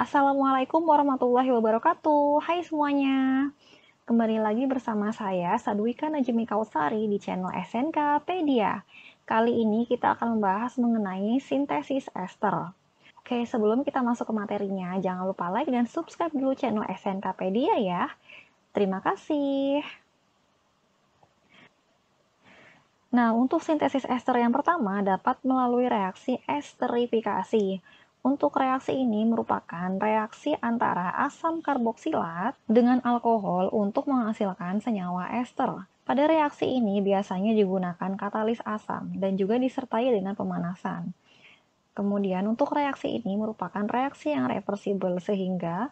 Assalamualaikum warahmatullahi wabarakatuh. Hai semuanya. Kembali lagi bersama saya Sadwika Najmi Kausari di channel SNK Pedia. Kali ini kita akan membahas mengenai sintesis ester. Oke, sebelum kita masuk ke materinya, jangan lupa like dan subscribe dulu channel SNK Pedia ya. Terima kasih. Nah, untuk sintesis ester yang pertama dapat melalui reaksi esterifikasi. Untuk reaksi ini merupakan reaksi antara asam karboksilat dengan alkohol untuk menghasilkan senyawa ester. Pada reaksi ini biasanya digunakan katalis asam dan juga disertai dengan pemanasan. Kemudian untuk reaksi ini merupakan reaksi yang reversible sehingga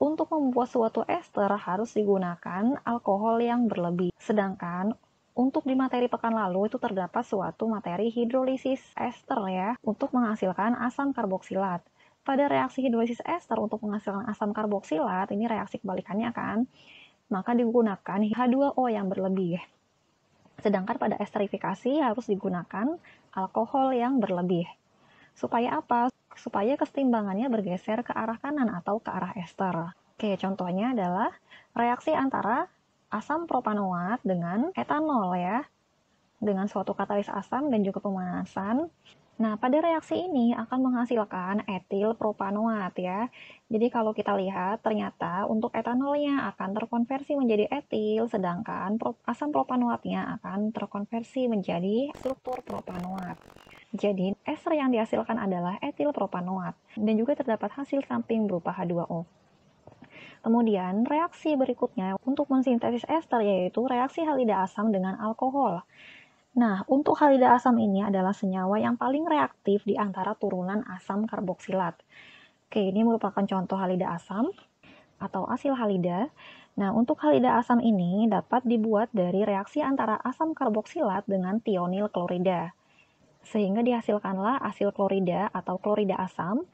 untuk membuat suatu ester harus digunakan alkohol yang berlebih. Sedangkan untuk di materi pekan lalu itu terdapat suatu materi hidrolisis ester ya untuk menghasilkan asam karboksilat. Pada reaksi hidrolisis ester untuk menghasilkan asam karboksilat, ini reaksi kebalikannya kan, maka digunakan H2O yang berlebih. Sedangkan pada esterifikasi harus digunakan alkohol yang berlebih. Supaya apa? Supaya kesetimbangannya bergeser ke arah kanan atau ke arah ester. Oke, contohnya adalah reaksi antara asam propanoat dengan etanol ya, dengan suatu katalis asam dan juga pemanasan. Nah, pada reaksi ini akan menghasilkan etil propanoat ya. Jadi kalau kita lihat ternyata untuk etanolnya akan terkonversi menjadi etil sedangkan asam propanoatnya akan terkonversi menjadi struktur propanoat. Jadi, ester yang dihasilkan adalah etil propanoat dan juga terdapat hasil samping berupa H2O. Kemudian, reaksi berikutnya untuk mensintesis ester yaitu reaksi halida asam dengan alkohol. Nah, untuk halida asam ini adalah senyawa yang paling reaktif di antara turunan asam karboksilat. Oke, ini merupakan contoh halida asam atau asil halida. Nah, untuk halida asam ini dapat dibuat dari reaksi antara asam karboksilat dengan tionil klorida. Sehingga dihasilkanlah asil klorida atau klorida asam,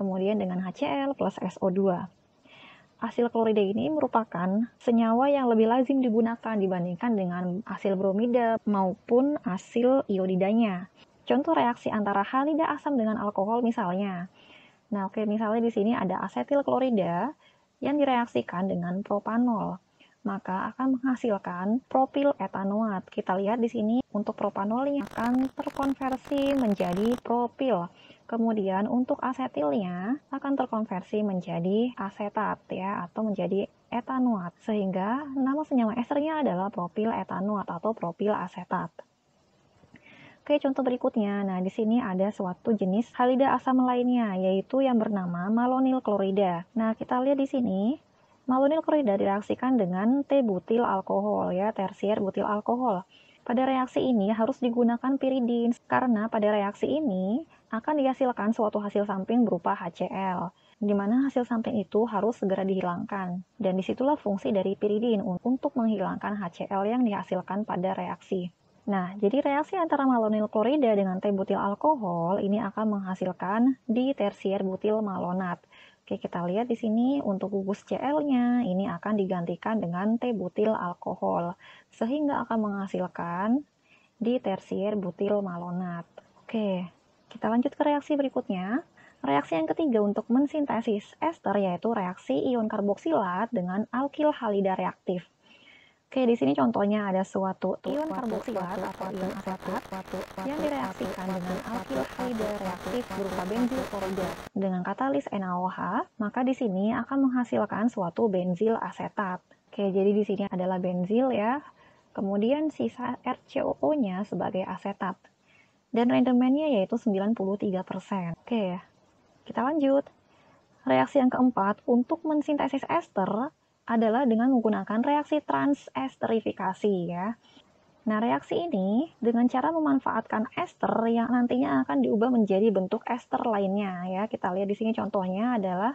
kemudian dengan HCl plus SO2 asil klorida ini merupakan senyawa yang lebih lazim digunakan dibandingkan dengan asil bromida maupun asil iodidanya. Contoh reaksi antara halida asam dengan alkohol misalnya. Nah, oke, misalnya di sini ada asetil klorida yang direaksikan dengan propanol maka akan menghasilkan propil etanoat. Kita lihat di sini untuk propanolnya akan terkonversi menjadi propil. Kemudian untuk asetilnya akan terkonversi menjadi asetat ya atau menjadi etanuat sehingga nama senyawa esternya adalah propil etanuat atau propil asetat. Oke, contoh berikutnya. Nah, di sini ada suatu jenis halida asam lainnya, yaitu yang bernama malonil klorida. Nah, kita lihat di sini, malonil klorida direaksikan dengan T-butil alkohol, ya, tersier butil alkohol. Pada reaksi ini harus digunakan piridin, karena pada reaksi ini akan dihasilkan suatu hasil samping berupa HCl, di mana hasil samping itu harus segera dihilangkan. Dan disitulah fungsi dari piridin untuk menghilangkan HCl yang dihasilkan pada reaksi. Nah, jadi reaksi antara malonil klorida dengan teh butil alkohol ini akan menghasilkan di tersier butil malonat. Oke, kita lihat di sini untuk gugus Cl-nya ini akan digantikan dengan teh butil alkohol sehingga akan menghasilkan di tersier butil malonat. Oke, kita lanjut ke reaksi berikutnya. Reaksi yang ketiga untuk mensintesis ester yaitu reaksi ion karboksilat dengan alkil halida reaktif. Oke, di sini contohnya ada suatu ion karboksilat atau ion asetat yang direaksikan dengan alkil halida reaktif berupa benzil klorida dengan katalis NaOH, maka di sini akan menghasilkan suatu benzil asetat. Oke, jadi di sini adalah benzil ya. Kemudian sisa RCOO-nya sebagai asetat dan rendemennya yaitu 93%. Oke ya, kita lanjut. Reaksi yang keempat untuk mensintesis ester adalah dengan menggunakan reaksi transesterifikasi ya. Nah, reaksi ini dengan cara memanfaatkan ester yang nantinya akan diubah menjadi bentuk ester lainnya ya. Kita lihat di sini contohnya adalah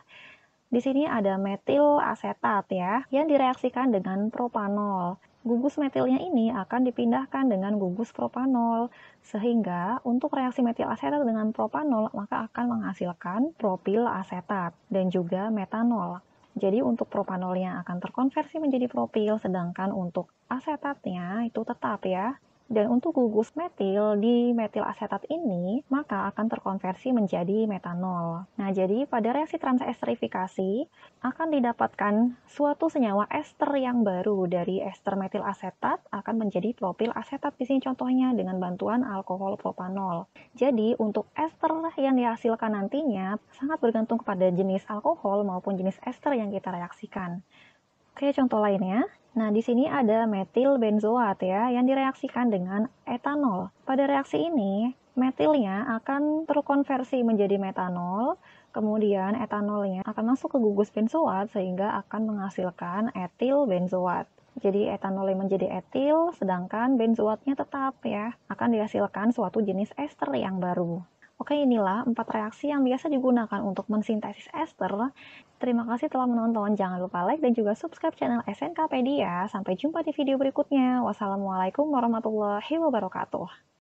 di sini ada metil asetat ya, yang direaksikan dengan propanol. Gugus metilnya ini akan dipindahkan dengan gugus propanol, sehingga untuk reaksi metil asetat dengan propanol maka akan menghasilkan propil asetat dan juga metanol. Jadi untuk propanolnya akan terkonversi menjadi propil, sedangkan untuk asetatnya itu tetap ya dan untuk gugus metil di metil asetat ini, maka akan terkonversi menjadi metanol. Nah, jadi pada reaksi transesterifikasi akan didapatkan suatu senyawa ester yang baru dari ester metil asetat akan menjadi propil asetat di sini contohnya dengan bantuan alkohol propanol. Jadi, untuk ester yang dihasilkan nantinya sangat bergantung kepada jenis alkohol maupun jenis ester yang kita reaksikan. Oke, contoh lainnya. Nah, di sini ada metil benzoat ya yang direaksikan dengan etanol. Pada reaksi ini, metilnya akan terkonversi menjadi metanol, kemudian etanolnya akan masuk ke gugus benzoat sehingga akan menghasilkan etil benzoat. Jadi etanolnya menjadi etil, sedangkan benzoatnya tetap ya akan dihasilkan suatu jenis ester yang baru. Oke, inilah empat reaksi yang biasa digunakan untuk mensintesis ester. Terima kasih telah menonton. Jangan lupa like dan juga subscribe channel SNKpedia. Sampai jumpa di video berikutnya. Wassalamualaikum warahmatullahi wabarakatuh.